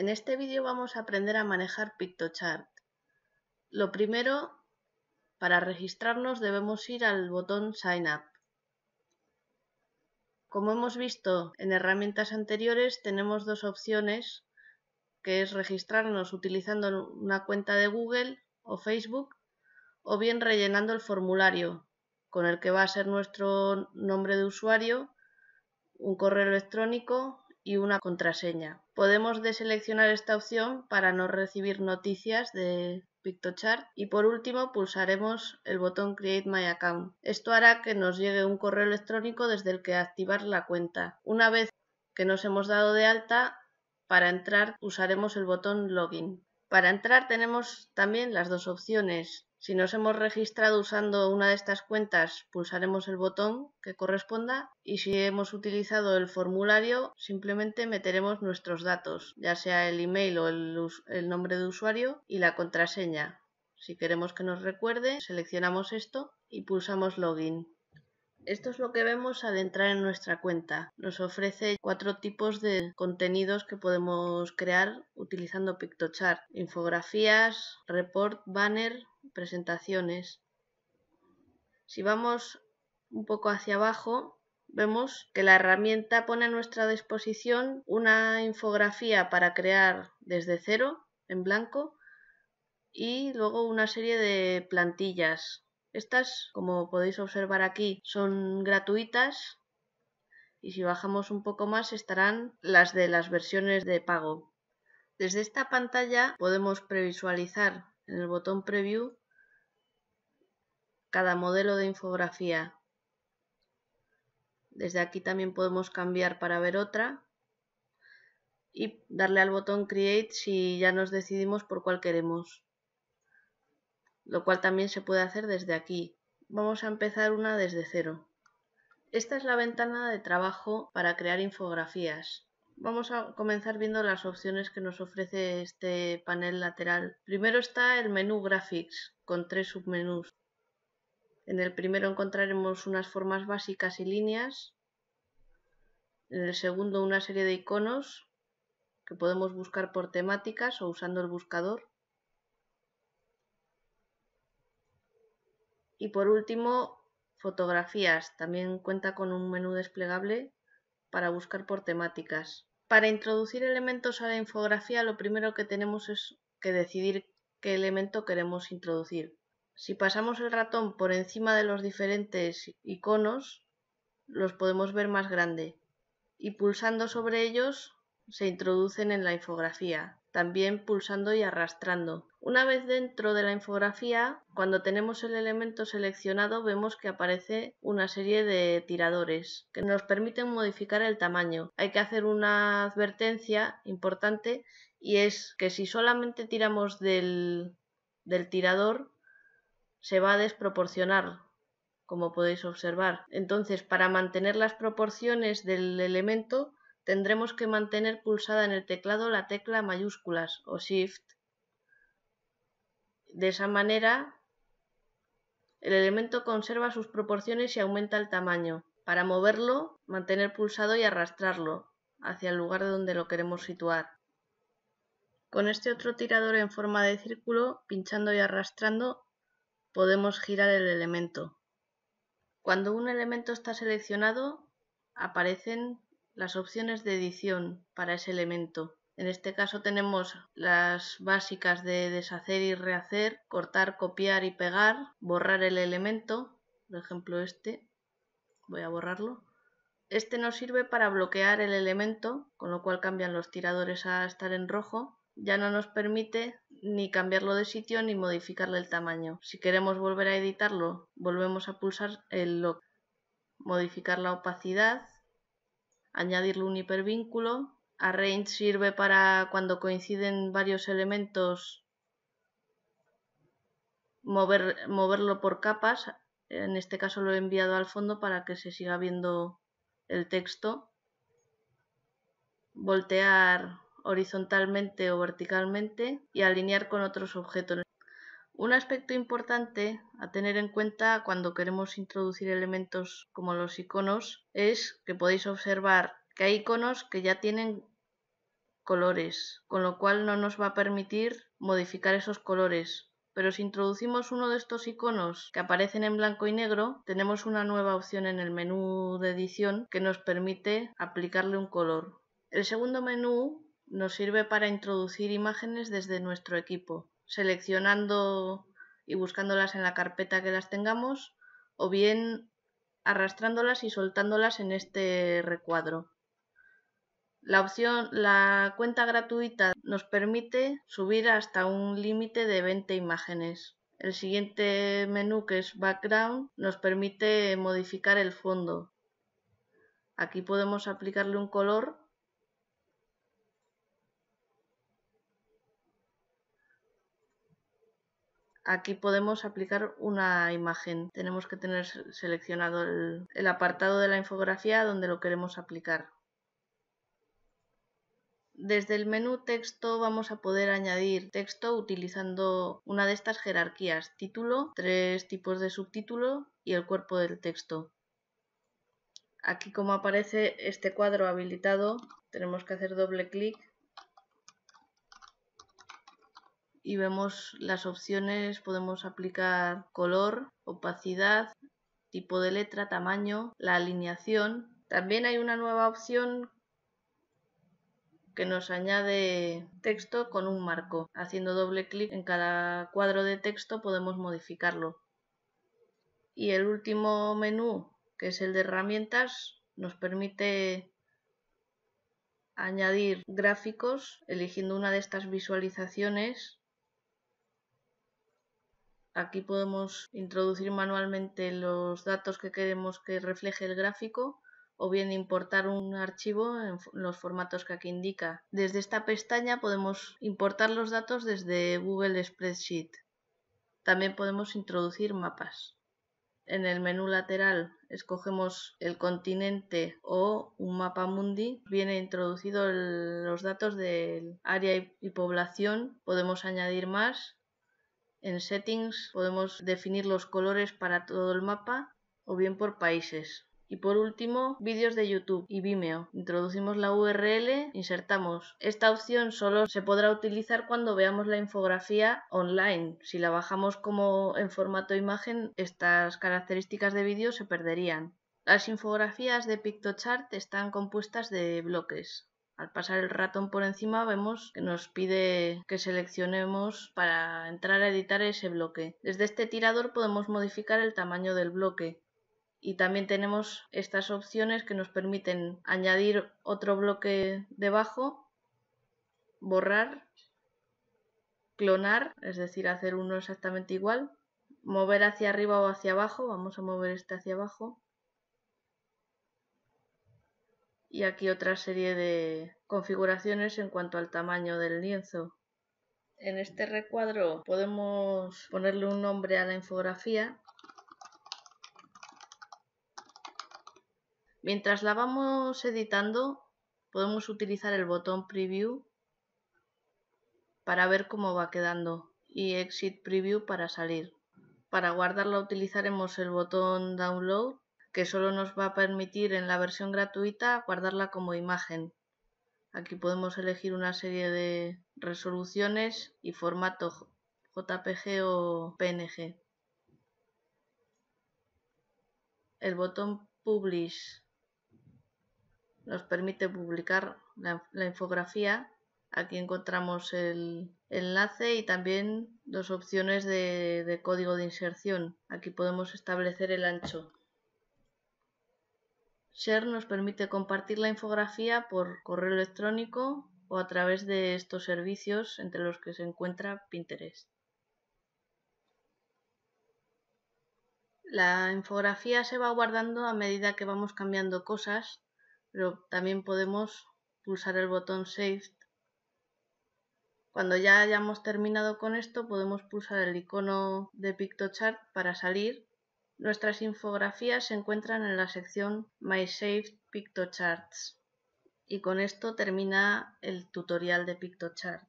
En este vídeo vamos a aprender a manejar PictoChart. Lo primero, para registrarnos debemos ir al botón Sign Up. Como hemos visto en herramientas anteriores, tenemos dos opciones, que es registrarnos utilizando una cuenta de Google o Facebook, o bien rellenando el formulario, con el que va a ser nuestro nombre de usuario, un correo electrónico y una contraseña. Podemos deseleccionar esta opción para no recibir noticias de PictoChart y por último pulsaremos el botón Create My Account. Esto hará que nos llegue un correo electrónico desde el que activar la cuenta. Una vez que nos hemos dado de alta, para entrar usaremos el botón Login. Para entrar tenemos también las dos opciones, si nos hemos registrado usando una de estas cuentas, pulsaremos el botón que corresponda y si hemos utilizado el formulario, simplemente meteremos nuestros datos, ya sea el email o el, nombre de usuario y la contraseña. Si queremos que nos recuerde, seleccionamos esto y pulsamos Login. Esto es lo que vemos al entrar en nuestra cuenta. Nos ofrece cuatro tipos de contenidos que podemos crear utilizando PictoChart. Infografías, report, banner, presentaciones. Si vamos un poco hacia abajo, vemos que la herramienta pone a nuestra disposición una infografía para crear desde cero, en blanco, y luego una serie de plantillas. Estas, como podéis observar aquí, son gratuitas y si bajamos un poco más estarán las de las versiones de pago. Desde esta pantalla podemos previsualizar en el botón Preview cada modelo de infografía. Desde aquí también podemos cambiar para ver otra y darle al botón Create si ya nos decidimos por cuál queremos, lo cual también se puede hacer desde aquí. Vamos a empezar una desde cero. Esta es la ventana de trabajo para crear infografías. Vamos a comenzar viendo las opciones que nos ofrece este panel lateral. Primero está el menú Graphics, con tres submenús. En el primero encontraremos unas formas básicas y líneas. En el segundo una serie de iconos que podemos buscar por temáticas o usando el buscador. Y por último, fotografías. También cuenta con un menú desplegable para buscar por temáticas. Para introducir elementos a la infografía, lo primero que tenemos es que decidir qué elemento queremos introducir. Si pasamos el ratón por encima de los diferentes iconos, los podemos ver más grande y pulsando sobre ellos se introducen en la infografía, también pulsando y arrastrando. Una vez dentro de la infografía, cuando tenemos el elemento seleccionado vemos que aparece una serie de tiradores que nos permiten modificar el tamaño. Hay que hacer una advertencia importante y es que si solamente tiramos del, del tirador se va a desproporcionar, como podéis observar. Entonces, para mantener las proporciones del elemento, tendremos que mantener pulsada en el teclado la tecla mayúsculas o Shift. De esa manera, el elemento conserva sus proporciones y aumenta el tamaño. Para moverlo, mantener pulsado y arrastrarlo hacia el lugar donde lo queremos situar. Con este otro tirador en forma de círculo, pinchando y arrastrando, podemos girar el elemento. Cuando un elemento está seleccionado, aparecen las opciones de edición para ese elemento. En este caso tenemos las básicas de deshacer y rehacer, cortar, copiar y pegar, borrar el elemento, por ejemplo este, voy a borrarlo. Este nos sirve para bloquear el elemento, con lo cual cambian los tiradores a estar en rojo. Ya no nos permite ni cambiarlo de sitio ni modificarle el tamaño. Si queremos volver a editarlo, volvemos a pulsar el lock, modificar la opacidad, añadirle un hipervínculo. Arrange sirve para cuando coinciden varios elementos moverlo por capas. En este caso lo he enviado al fondo para que se siga viendo el texto. Voltear horizontalmente o verticalmente y alinear con otros objetos. Un aspecto importante a tener en cuenta cuando queremos introducir elementos como los iconos es que podéis observar que hay iconos que ya tienen colores, con lo cual no nos va a permitir modificar esos colores. Pero si introducimos uno de estos iconos que aparecen en blanco y negro, tenemos una nueva opción en el menú de edición que nos permite aplicarle un color. El segundo menú nos sirve para introducir imágenes desde nuestro equipo, seleccionando y buscándolas en la carpeta que las tengamos o bien arrastrándolas y soltándolas en este recuadro. La opción, la cuenta gratuita nos permite subir hasta un límite de 20 imágenes. El siguiente menú que es Background nos permite modificar el fondo. Aquí podemos aplicarle un color Aquí podemos aplicar una imagen. Tenemos que tener seleccionado el, apartado de la infografía donde lo queremos aplicar. Desde el menú texto vamos a poder añadir texto utilizando una de estas jerarquías, título, tres tipos de subtítulo y el cuerpo del texto. Aquí como aparece este cuadro habilitado, tenemos que hacer doble clic y vemos las opciones, podemos aplicar color, opacidad, tipo de letra, tamaño, la alineación. También hay una nueva opción que nos añade texto con un marco. Haciendo doble clic en cada cuadro de texto podemos modificarlo. Y el último menú, que es el de herramientas, nos permite añadir gráficos eligiendo una de estas visualizaciones Aquí podemos introducir manualmente los datos que queremos que refleje el gráfico o bien importar un archivo en los formatos que aquí indica. Desde esta pestaña podemos importar los datos desde Google Spreadsheet. También podemos introducir mapas. En el menú lateral escogemos el continente o un mapa mundi. Viene introducido los datos del área y población. Podemos añadir más en settings podemos definir los colores para todo el mapa o bien por países. Y por último, vídeos de YouTube y Vimeo. Introducimos la URL, insertamos. Esta opción solo se podrá utilizar cuando veamos la infografía online. Si la bajamos como en formato imagen, estas características de vídeo se perderían. Las infografías de PictoChart están compuestas de bloques. Al pasar el ratón por encima vemos que nos pide que seleccionemos para entrar a editar ese bloque. Desde este tirador podemos modificar el tamaño del bloque y también tenemos estas opciones que nos permiten añadir otro bloque debajo, borrar, clonar, es decir, hacer uno exactamente igual, mover hacia arriba o hacia abajo, vamos a mover este hacia abajo, y aquí otra serie de configuraciones en cuanto al tamaño del lienzo. En este recuadro podemos ponerle un nombre a la infografía. Mientras la vamos editando, podemos utilizar el botón Preview para ver cómo va quedando y Exit Preview para salir. Para guardarla utilizaremos el botón Download que solo nos va a permitir en la versión gratuita guardarla como imagen. Aquí podemos elegir una serie de resoluciones y formato JPG o PNG. El botón Publish nos permite publicar la, infografía. Aquí encontramos el enlace y también dos opciones de código de inserción. Aquí podemos establecer el ancho. Share nos permite compartir la infografía por correo electrónico o a través de estos servicios entre los que se encuentra Pinterest. La infografía se va guardando a medida que vamos cambiando cosas, pero también podemos pulsar el botón Save. Cuando ya hayamos terminado con esto, podemos pulsar el icono de PictoChart para salir Nuestras infografías se encuentran en la sección My Saved PictoCharts. Y con esto termina el tutorial de PictoChart.